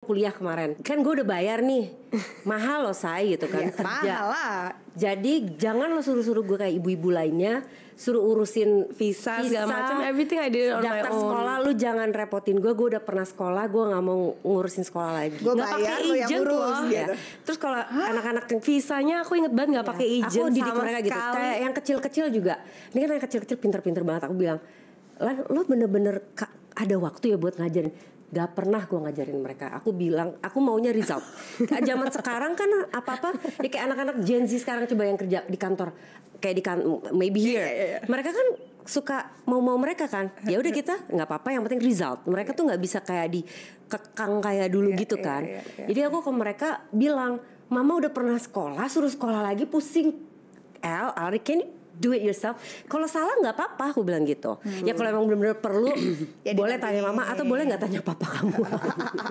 kuliah kemarin kan gue udah bayar nih mahal loh saya gitu kan ya, kerja mahal lah. jadi jangan lo suruh-suruh gue kayak ibu-ibu lainnya suruh urusin visa, visa segala macam everything I did on daftar my own. sekolah lu jangan repotin gue gue udah pernah sekolah gue nggak mau ngurusin sekolah lagi gue pakai lu yang urus, loh. Gitu. Ya. terus kalau anak-anak visanya aku inget banget nggak ya. pakai izin aku didik mereka gitu kayak yang kecil-kecil juga ini kan yang kecil-kecil pinter-pinter banget aku bilang lo bener-bener ada waktu ya buat ngajarin gak pernah gue ngajarin mereka. Aku bilang, aku maunya result. Zaman sekarang kan apa-apa, ya kayak anak-anak Gen Z sekarang coba yang kerja di kantor, kayak di kantor, maybe iya, here. Yeah, yeah, yeah. Mereka kan suka mau-mau mereka kan. Ya udah kita nggak apa-apa, yang penting result. Mereka tuh nggak bisa kayak dikekang kayak dulu yeah, gitu iya, kan. Yeah, yeah, yeah. Jadi aku ke mereka bilang, mama udah pernah sekolah, suruh sekolah lagi pusing. El, Ari, can you do it yourself. Kalau salah nggak apa-apa, aku bilang gitu. Hmm. Ya kalau hmm. emang benar-benar perlu, ya, boleh tanya mama atau boleh nggak tanya papa kamu.